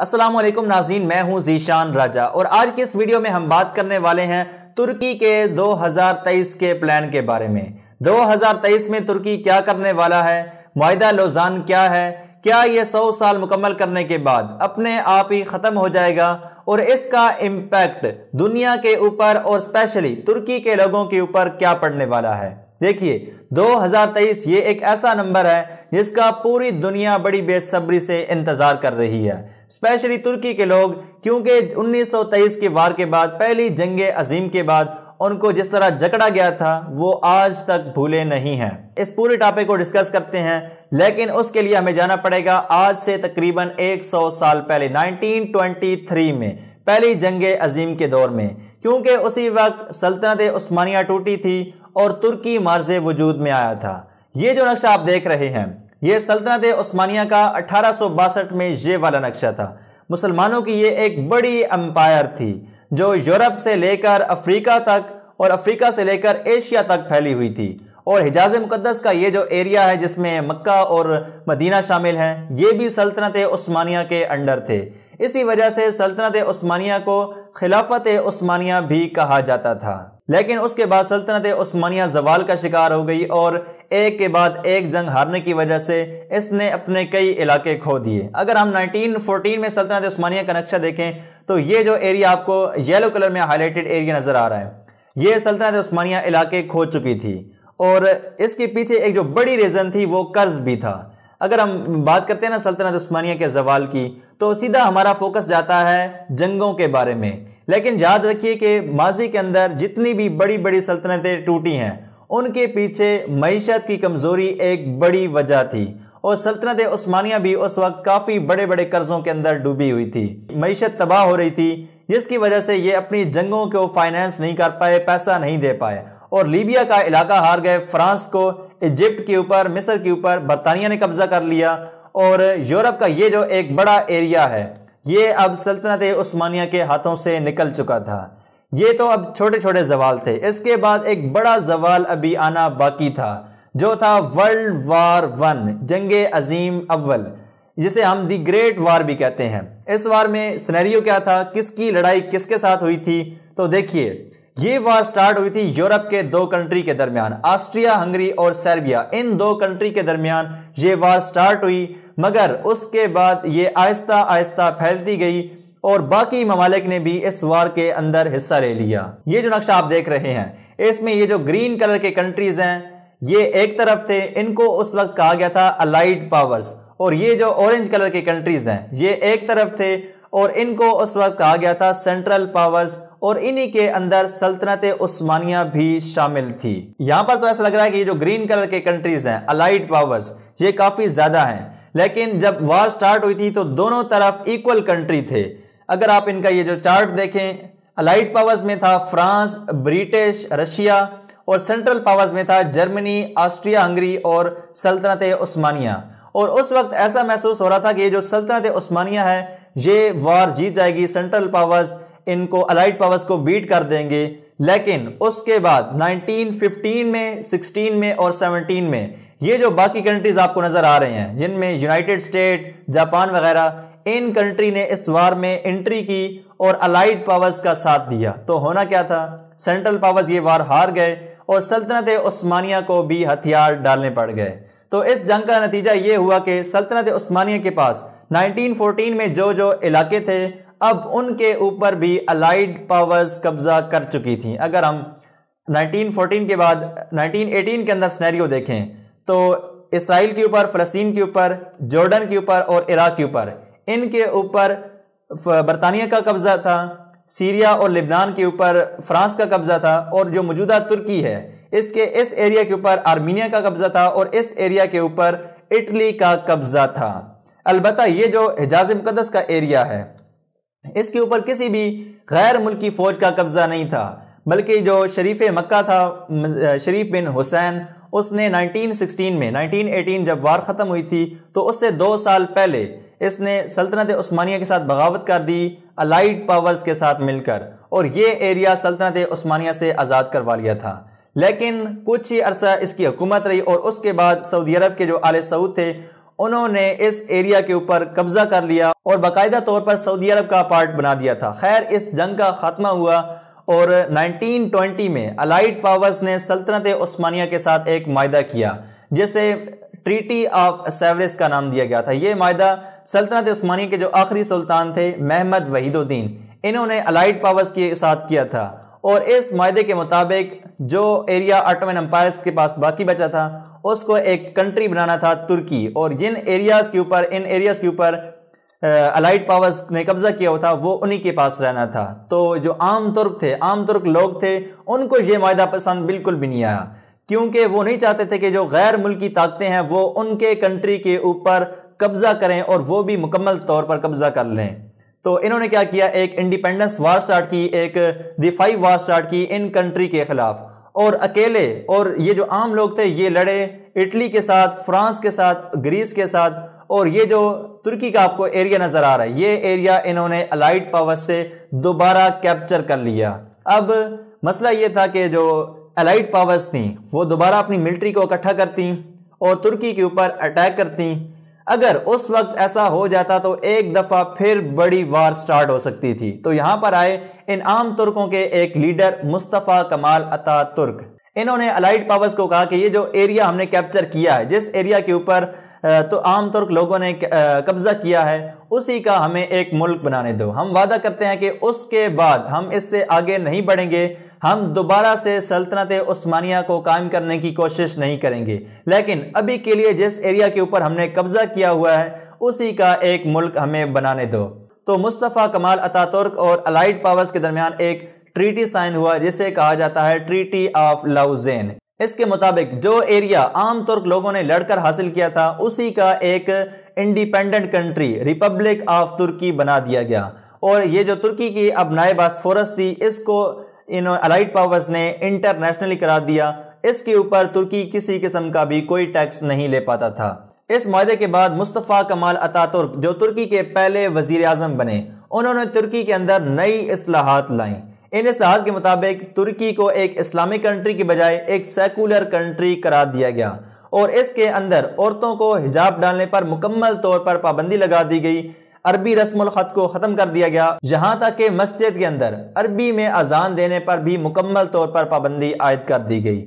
अस्सलाम वालेकुम नाजीन मैं हूं जीशान राजा और आज के इस वीडियो में हम बात करने वाले हैं तुर्की के 2023 के प्लान के बारे में 2023 में तुर्की क्या करने वाला है माहा लोजान क्या है क्या ये 100 साल मुकम्मल करने के बाद अपने आप ही ख़त्म हो जाएगा और इसका इम्पैक्ट दुनिया के ऊपर और स्पेशली तुर्की के लोगों के ऊपर क्या पड़ने वाला है देखिए 2023 ये एक ऐसा नंबर है जिसका पूरी दुनिया बड़ी बेसब्री से इंतज़ार कर रही है स्पेशली तुर्की के लोग क्योंकि 1923 के वार के बाद पहली जंग अजीम के बाद उनको जिस तरह जकड़ा गया था वो आज तक भूले नहीं हैं इस पूरे टॉपिक को डिस्कस करते हैं लेकिन उसके लिए हमें जाना पड़ेगा आज से तकरीबन 100 साल पहले 1923 में पहली जंग अजीम के दौर में क्योंकि उसी वक्त सल्तनत उस्मानिया टूटी थी और तुर्की मर्ज वजूद में आया था ये जो नक्शा आप देख रहे हैं ये सल्तनत ओस्मानिया का अठारह में ये वाला नक्शा था मुसलमानों की ये एक बड़ी अम्पायर थी जो यूरोप से लेकर अफ्रीका तक और अफ्रीका से लेकर एशिया तक फैली हुई थी और हिजाज मुकदस का ये जो एरिया है जिसमें मक्का और मदीना शामिल हैं ये भी सल्तनत ओस्मानिया के अंडर थे इसी वजह से सल्तनत ओस्मानिया को खिलाफत ओस्मानिया भी कहा जाता था लेकिन उसके बाद सल्तनत उस्मानिया जवाल का शिकार हो गई और एक के बाद एक जंग हारने की वजह से इसने अपने कई इलाके खो दिए अगर हम 1914 में सल्तनत उस्मानिया का नक्शा देखें तो ये जो एरिया आपको येलो कलर में हाईलाइटेड एरिया नज़र आ रहा है ये सल्तनत उस्मानिया इलाके खो चुकी थी और इसके पीछे एक जो बड़ी रीज़न थी वो कर्ज़ भी था अगर हम बात करते हैं ना सल्तनत उस्मानिया के जवाल की तो सीधा हमारा फोकस जाता है जंगों के बारे में लेकिन याद रखिए कि माजी के अंदर जितनी भी बड़ी बड़ी सल्तनतें टूटी हैं उनके पीछे मीशत की कमज़ोरी एक बड़ी वजह थी और सल्तनत उस्मानिया भी उस वक्त काफ़ी बड़े बड़े कर्ज़ों के अंदर डूबी हुई थी मीशत तबाह हो रही थी जिसकी वजह से ये अपनी जंगों को फाइनेंस नहीं कर पाए पैसा नहीं दे पाए और लीबिया का इलाका हार गए फ्रांस को इजिप्ट के ऊपर मिस्र के ऊपर बरतानिया ने कब्जा कर लिया और यूरोप का ये जो एक बड़ा एरिया है ये अब सल्तनत उस्मानिया के हाथों से निकल चुका था ये तो अब छोटे छोटे जवाल थे इसके बाद एक बड़ा जवाल अभी आना बाकी था जो था वर्ल्ड वार वन जंग अजीम अव्वल जिसे हम दी ग्रेट वार भी कहते हैं इस वार में सिनेरियो क्या था किसकी लड़ाई किसके साथ हुई थी तो देखिए ये वार स्टार्ट हुई थी यूरोप के दो कंट्री के दरमियान ऑस्ट्रिया हंगरी और सर्बिया इन दो कंट्री के दरमियान ये वार स्टार्ट हुई मगर उसके बाद ये आहिस्ता आहिस्ता फैलती गई और बाकी ममालिक ने भी इस वार के अंदर हिस्सा ले लिया ये जो नक्शा आप देख रहे हैं इसमें ये जो ग्रीन कलर के कंट्रीज हैं ये एक तरफ थे इनको उस वक्त कहा गया था अलाइड पावर्स और ये जो ऑरेंज कलर के कंट्रीज हैं ये एक तरफ थे और इनको उस वक्त कहा गया था सेंट्रल पावर्स और इन्हीं के अंदर सल्तनत उस्मानिया भी शामिल थी यहां पर तो ऐसा लग रहा है कि ये जो ग्रीन कलर के कंट्रीज हैं अलाइड पावर्स ये काफ़ी ज़्यादा हैं लेकिन जब वार स्टार्ट हुई थी तो दोनों तरफ इक्वल कंट्री थे अगर आप इनका ये जो चार्ट देखें अलाइट पावर्स में था फ्रांस ब्रिटिश रशिया और सेंट्रल पावर्स में था जर्मनी ऑस्ट्रिया हंगरी और सल्तनत उस्मानिया और उस वक्त ऐसा महसूस हो रहा था कि ये जो सल्तनत उस्मानिया है ये वार जीत जाएगी सेंट्रल पावर्स इनको अलाइट पावर्स को बीट कर देंगे लेकिन उसके बाद 1915 में 16 में और 17 में ये जो बाकी कंट्रीज आपको नजर आ रहे हैं जिनमें यूनाइटेड स्टेट जापान वगैरह इन कंट्री ने इस वार में एंट्री की और अलाइड पावर्स का साथ दिया तो होना क्या था सेंट्रल पावर्स ये वार हार गए और सल्तनत उस्मानिया को भी हथियार डालने पड़ गए तो इस जंग का नतीजा ये हुआ कि सल्तनत उस्मानिया के पास 1914 में जो जो इलाके थे अब उनके ऊपर भी अलाइड पावर्स कब्जा कर चुकी थी अगर हम 1914 के बाद 1918 के अंदर स्नैरियो देखें तो इसराइल के ऊपर फ़लस्तीन के ऊपर जॉर्डन के ऊपर और इराक के ऊपर इनके ऊपर बरतानिया का कब्ज़ा था सीरिया और लिबनान के ऊपर फ्रांस का कब्ज़ा था और जो मौजूदा तुर्की है इसके इस एरिया के ऊपर आर्मीनिया का कब्ज़ा था और इस एरिया के ऊपर इटली का कब्ज़ा था अलबत् ये जो हिजाज मुकदस का एरिया है इसके ऊपर किसी भी गैर मुल्की फ़ौज का कब्ज़ा नहीं था बल्कि जो शरीफ मक्का था शरीफ बिन हुसैन उसने 1916 में 1918 जब वार ख़त्म हुई थी तो उससे दो साल पहले इसने सल्तनत उस्मानिया के साथ बगावत कर दी अलाइड पावर्स के साथ मिलकर और ये एरिया सल्तनत उस्मानिया से आज़ाद करवा लिया था लेकिन कुछ ही अरसा इसकी हुकूमत रही और उसके बाद सऊदी अरब के जो आल सऊद थे उन्होंने इस एरिया के ऊपर कब्जा कर लिया और बाकायदा तौर पर सऊदी अरब का पार्ट बना दिया था खैर इस जंग का खात्मा हुआ और 1920 में अलाइड पावर्स ने सल्तनत उस्मानिया के साथ एक माहा किया जिसे ट्रीटी ऑफ सेवरेस का नाम दिया गया था ये माहा सल्तनत उस्मानिया के जो आखिरी सुल्तान थे महमद वहीदुद्दीन इन्होंने अलाइड पावर्स के साथ किया था और इस माहे के मुताबिक जो एरिया आटोमन अम्पायर के पास बाकी बचा था उसको एक कंट्री बनाना था तुर्की और जिन एरियाज़ के ऊपर इन एरियाज़ के ऊपर अलाइड पावर्स ने कब्जा किया हुआ था वो उन्हीं के पास रहना था तो जो आम तुर्क थे आम तुर्क लोग थे उनको ये माह पसंद बिल्कुल भी नहीं आया क्योंकि वो नहीं चाहते थे कि जो गैर मुल्की ताकतें हैं वो उनके कंट्री के ऊपर कब्जा करें और वो भी मुकम्मल तौर पर कब्जा कर लें तो इन्होंने क्या किया एक इंडिपेंडेंस वार स्टार्ट की एक दिफाई वार स्टार्ट की इन कंट्री के खिलाफ और अकेले और ये जो आम लोग थे ये लड़े इटली के साथ फ्रांस के साथ ग्रीस के साथ और ये जो तुर्की का आपको एरिया नज़र आ रहा है ये एरिया इन्होंने अलाइट पावर से दोबारा कैप्चर कर लिया अब मसला ये था कि जो अलाइट पावर्स थी वो दोबारा अपनी मिलिट्री को इकट्ठा करती और तुर्की के ऊपर अटैक करती अगर उस वक्त ऐसा हो जाता तो एक दफ़ा फिर बड़ी वार स्टार्ट हो सकती थी तो यहाँ पर आए इन आम तुर्कों के एक लीडर मुस्तफ़ा कमाल अता तुर्क इन्होंने अलाइट पावर्स को कहा कि ये जो एरिया हमने कैप्चर किया है जिस एरिया के ऊपर तो आम आमतौर लोगों ने कब्ज़ा किया है उसी का हमें एक मुल्क बनाने दो हम वादा करते हैं कि उसके बाद हम इससे आगे नहीं बढ़ेंगे हम दोबारा से सल्तनत उस्मानिया को कायम करने की कोशिश नहीं करेंगे लेकिन अभी के लिए जिस एरिया के ऊपर हमने कब्ज़ा किया हुआ है उसी का एक मुल्क हमें बनाने दो तो मुस्तफ़ा कमाल अता तुर्क और अलाइड पावर्स के दरमियान एक ट्रीटी साइन हुआ जिसे कहा जाता है ट्रीटी ऑफ लाउजेन इसके मुताबिक जो एरिया आमतौर लोगों ने लड़कर हासिल किया था उसी का एक independent country republic of Turkey बना दिया गया और ये जो तुर्की की अब नायब फोरस थी इसको इन अलाइड पावर्स ने इंटरनेशनली करा दिया इसके ऊपर तुर्की किसी किस्म का भी कोई टैक्स नहीं ले पाता था इस माहे के बाद मुस्तफ़ा कमाल अतातुर्क जो तुर्की के पहले वजीर अजम बने उन्होंने तुर्की के अंदर नई असलाहत लाईं इन असलाहत के मुताबिक तुर्की को एक इस्लामिक कंट्री के बजाय एक सेकुलर कंट्री करार दिया गया और इसके अंदर औरतों को हिजाब डालने पर मुकम्मल तौर पर पाबंदी लगा दी गई अरबी रस्म को ख़त्म कर दिया गया यहाँ तक कि मस्जिद के अंदर अरबी में अजान देने पर भी मुकम्मल तौर पर पाबंदी आयद कर दी गई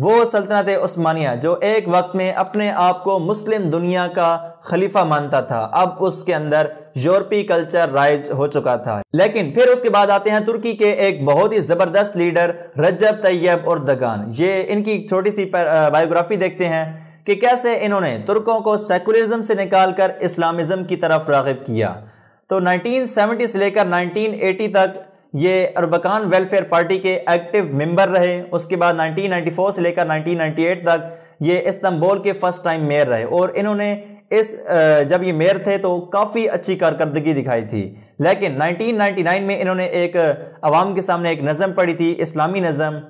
वो सल्तनत उस्मानिया जो एक वक्त में अपने आप को मुस्लिम दुनिया का खलीफा मानता था अब उसके अंदर यूरोपी कल्चर राइज हो चुका था लेकिन फिर उसके बाद आते हैं तुर्की के एक बहुत ही ज़बरदस्त लीडर रजब तैयब और दगान ये इनकी छोटी सी बायोग्राफी देखते हैं कि कैसे इन्होंने तुर्कों को सेकुलरिज्म से निकाल कर इस्लामिज़्म की तरफ रागब किया तो 1970 से लेकर 1980 तक ये अरबकान वेलफेयर पार्टी के एक्टिव मेंबर रहे उसके बाद 1994 से लेकर 1998 तक ये इस्तांबुल के फर्स्ट टाइम मेयर रहे और इन्होंने इस जब ये मेयर थे तो काफ़ी अच्छी कारकर्दगी दिखाई थी लेकिन 1999 में इन्होंने एक आवाम के सामने एक नज़म पढ़ी थी इस्लामी नज़म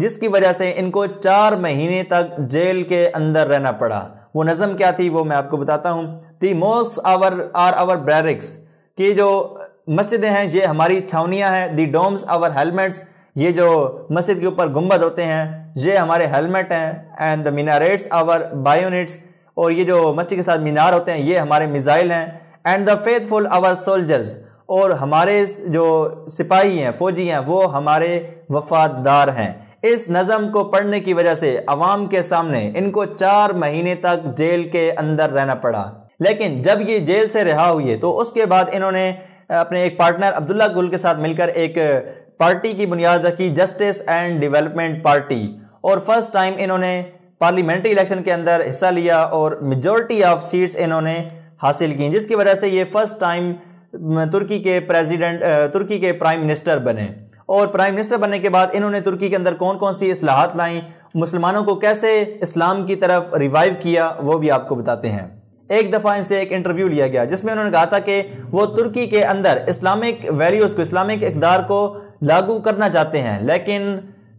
जिसकी वजह से इनको चार महीने तक जेल के अंदर रहना पड़ा वो नज़म क्या थी वो मैं आपको बताता हूँ the mosques our are our barracks की जो मस्जिदें हैं ये हमारी छावनियाँ हैं दी डोम्स आवर हेलमेट्स ये जो मस्जिद के ऊपर गुम्बद होते हैं ये हमारे हेलमेट हैं and the minarets our bayonets और ये जो मस्जिद के साथ मीनार होते हैं ये हमारे मिज़ाइल हैं and the faithful our soldiers और हमारे जो सिपाही हैं फौजी हैं वो हमारे वफादार हैं इस नज़म को पढ़ने की वजह से अवाम के सामने इनको चार महीने तक जेल के अंदर रहना पड़ा लेकिन जब ये जेल से रिहा हुई है तो उसके बाद इन्होंने अपने एक पार्टनर अब्दुल्ला गुल के साथ मिलकर एक पार्टी की बुनियाद रखी जस्टिस एंड डेवलपमेंट पार्टी और फर्स्ट टाइम इन्होंने पार्लियामेंट्री इलेक्शन के अंदर हिस्सा लिया और मेजोरिटी ऑफ सीट्स इन्होंने हासिल की जिसकी वजह से ये फर्स्ट टाइम तुर्की के प्रेसिडेंट तुर्की के प्राइम मिनिस्टर बने और प्राइम मिनिस्टर बनने के बाद इन्होंने तुर्की के अंदर कौन कौन सी असलाहत लाई मुसलमानों को कैसे इस्लाम की तरफ रिवाइव किया वो भी आपको बताते हैं एक दफ़ा इनसे एक इंटरव्यू लिया गया जिसमें उन्होंने कहा था कि वो तुर्की के अंदर इस्लामिक वैल्यूज़ को इस्लामिक इकदार को लागू करना चाहते हैं लेकिन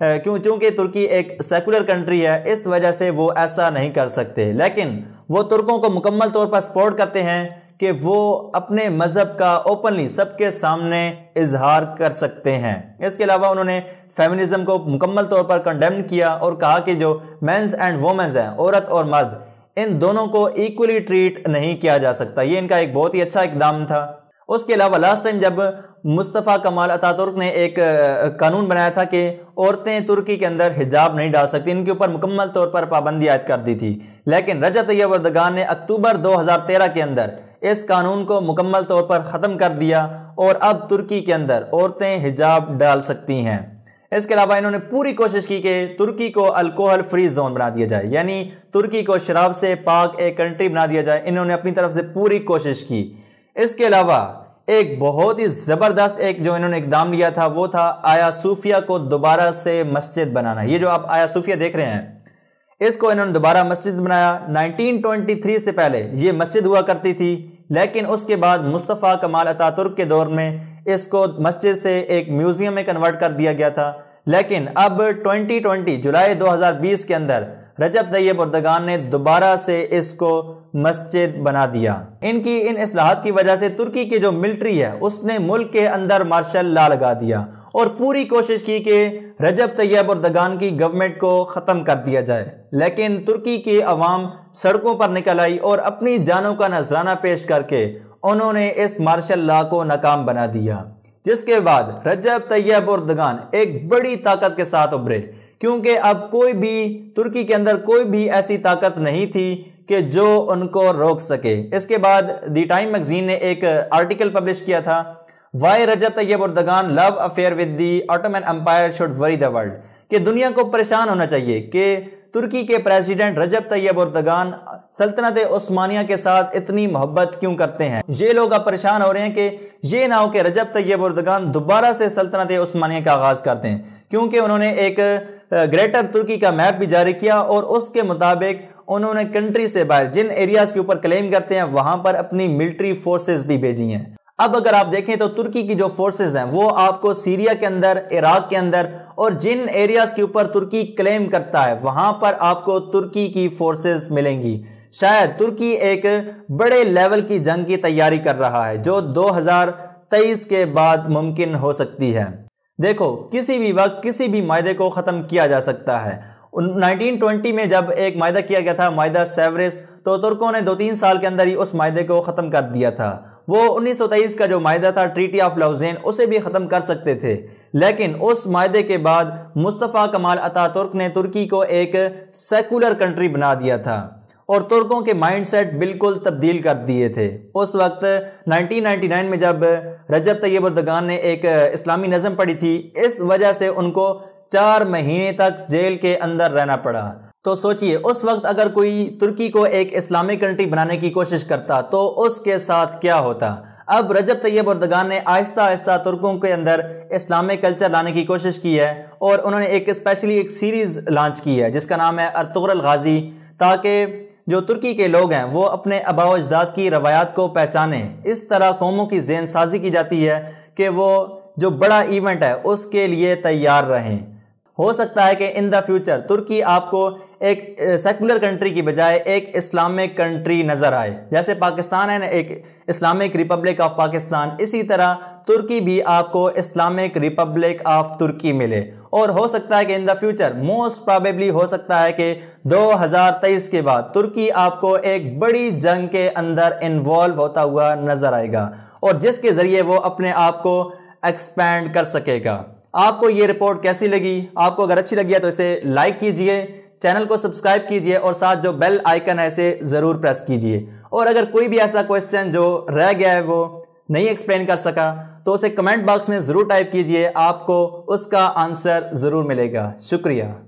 क्यों चूँकि तुर्की एक सेकुलर कंट्री है इस वजह से वो ऐसा नहीं कर सकते लेकिन वो तुर्कों को मुकम्मल तौर पर सपोर्ट करते हैं कि वो अपने मज़हब का ओपनली सबके सामने इजहार कर सकते हैं इसके अलावा उन्होंने फेमिनिज़म को मुकम्मल तौर पर कंडेम किया और कहा कि जो मेंस एंड वोमेंस हैं औरत और मर्द इन दोनों को इक्वली ट्रीट नहीं किया जा सकता ये इनका एक बहुत ही अच्छा इकदाम था उसके अलावा लास्ट टाइम जब मुस्तफ़ा कमाल अतातुर्क ने एक कानून बनाया था कि औरतें तुर्की के अंदर हिजाब नहीं डाल सकती इनके ऊपर मुकम्मल तौर पर पाबंदी आयद कर दी थी लेकिन रजत यवर्दगान ने अक्टूबर 2013 के अंदर इस कानून को मुकम्मल तौर पर ख़त्म कर दिया और अब तुर्की के अंदर औरतें हिजाब डाल सकती हैं इसके अलावा इन्होंने पूरी कोशिश की कि तुर्की को अल्कोहल फ्री जोन बना दिया जाए यानी तुर्की को शराब से पाक एक कंट्री बना दिया जाए इन्होंने अपनी तरफ से पूरी कोशिश की इसके अलावा एक बहुत ही ज़बरदस्त एक जो इन्होंने इकदाम लिया था वो था आया सूफिया को दोबारा से मस्जिद बनाना ये जो आप आया सूफिया देख रहे हैं इसको इन्होंने दोबारा मस्जिद बनाया 1923 से पहले ये मस्जिद हुआ करती थी लेकिन उसके बाद मुस्तफ़ा कमाल तुर्क के दौर में इसको मस्जिद से एक म्यूज़ियम में कन्वर्ट कर दिया गया था लेकिन अब 2020 जुलाई 2020 के अंदर रजब तैयब उर्दगान ने दोबारा से इसको मस्जिद बना दिया इनकी इन असलाहत की वजह से तुर्की की जो मिलिट्री है उसने मुल्क के अंदर मार्शल ला लगा दिया और पूरी कोशिश की कि रजब तैयब उर्दगान की गवर्नमेंट को ख़त्म कर दिया जाए लेकिन तुर्की की आवाम सड़कों पर निकल आई और अपनी जानों का नजराना पेश करके उन्होंने इस मार्शल ला को नाकाम बना दिया जिसके बाद रजब तैयब और दगान एक बड़ी ताकत के साथ उभरे क्योंकि अब कोई भी तुर्की के अंदर कोई भी ऐसी ताकत नहीं थी कि जो उनको रोक सके इसके बाद दी टाइम मैगजीन ने एक आर्टिकल पब्लिश किया था Y Recep Tayyip Erdogan love affair with the Ottoman Empire should worry the world कि दुनिया को परेशान होना चाहिए कि तुर्की के प्रेसिडेंट रजब तैयब उर्दगान सल्तनत उस्मानिया के साथ इतनी मोहब्बत क्यों करते हैं ये लोग अब परेशान हो रहे हैं कि ये ना हो कि रजब तैयब उर्दगान दोबारा से सल्तनत उस्मानिया का आगाज़ करते हैं क्योंकि उन्होंने एक ग्रेटर तुर्की का मैप भी जारी किया और उसके मुताबिक उन्होंने कंट्री से बाहर जिन एरियाज़ के ऊपर क्लेम करते हैं वहां पर अपनी मिलिट्री फोर्सेस भी भेजी हैं अब अगर आप देखें तो तुर्की की जो फोर्सेस हैं वो आपको सीरिया के अंदर इराक के अंदर और जिन एरियाज के ऊपर तुर्की क्लेम करता है वहां पर आपको तुर्की की फोर्सेस मिलेंगी शायद तुर्की एक बड़े लेवल की जंग की तैयारी कर रहा है जो 2023 के बाद मुमकिन हो सकती है देखो किसी भी वक्त किसी भी मायदे को ख़त्म किया जा सकता है 1920 में जब एक माहा किया गया था माहा सेवरेस तो तुर्कों ने दो तीन साल के अंदर ही उस माहे को ख़त्म कर दिया था वो उन्नीस का जो माहा था ट्रीटी ऑफ लवजेन उसे भी ख़त्म कर सकते थे लेकिन उस माहे के बाद मुस्तफ़ा कमाल अता तुर्क ने तुर्की को एक सेकुलर कंट्री बना दिया था और तुर्कों के माइंडसेट बिल्कुल तब्दील कर दिए थे उस वक्त 1999 में जब रजब तैयब उर्दगान ने एक इस्लामी नज़म पढ़ी थी इस वजह से उनको चार महीने तक जेल के अंदर रहना पड़ा तो सोचिए उस वक्त अगर कोई तुर्की को एक इस्लामिक कंट्री बनाने की कोशिश करता तो उसके साथ क्या होता अब रजब तैयब उर्दगान ने आहिस्ता आहिस्ता तुर्कों के अंदर इस्लामिक कल्चर लाने की कोशिश की है और उन्होंने एक स्पेशली एक सीरीज़ लॉन्च की है जिसका नाम है अरतुगरल गाजी ताकि जो तुर्की के लोग हैं वो अपने आबाव अजदाद की रवायात को पहचाने इस तरह कौमों की जेन साजी की जाती है कि वो जो बड़ा इवेंट है उसके लिए तैयार रहें हो सकता है कि इन द फ्यूचर तुर्की आपको एक सेकुलर कंट्री की बजाय एक इस्लामिक कंट्री नज़र आए जैसे पाकिस्तान है ना एक इस्लामिक रिपब्लिक ऑफ पाकिस्तान इसी तरह तुर्की भी आपको इस्लामिक रिपब्लिक ऑफ तुर्की मिले और हो सकता है कि in the future most probably हो सकता है कि 2023 के बाद तुर्की आपको एक बड़ी जंग के अंदर इन्वॉल्व होता हुआ नज़र आएगा और जिसके ज़रिए वो अपने आप को एक्सपैंड कर सकेगा आपको ये रिपोर्ट कैसी लगी आपको अगर अच्छी लगी है तो इसे लाइक कीजिए चैनल को सब्सक्राइब कीजिए और साथ जो बेल आइकन है इसे ज़रूर प्रेस कीजिए और अगर कोई भी ऐसा क्वेश्चन जो रह गया है वो नहीं एक्सप्लेन कर सका तो उसे कमेंट बॉक्स में ज़रूर टाइप कीजिए आपको उसका आंसर ज़रूर मिलेगा शुक्रिया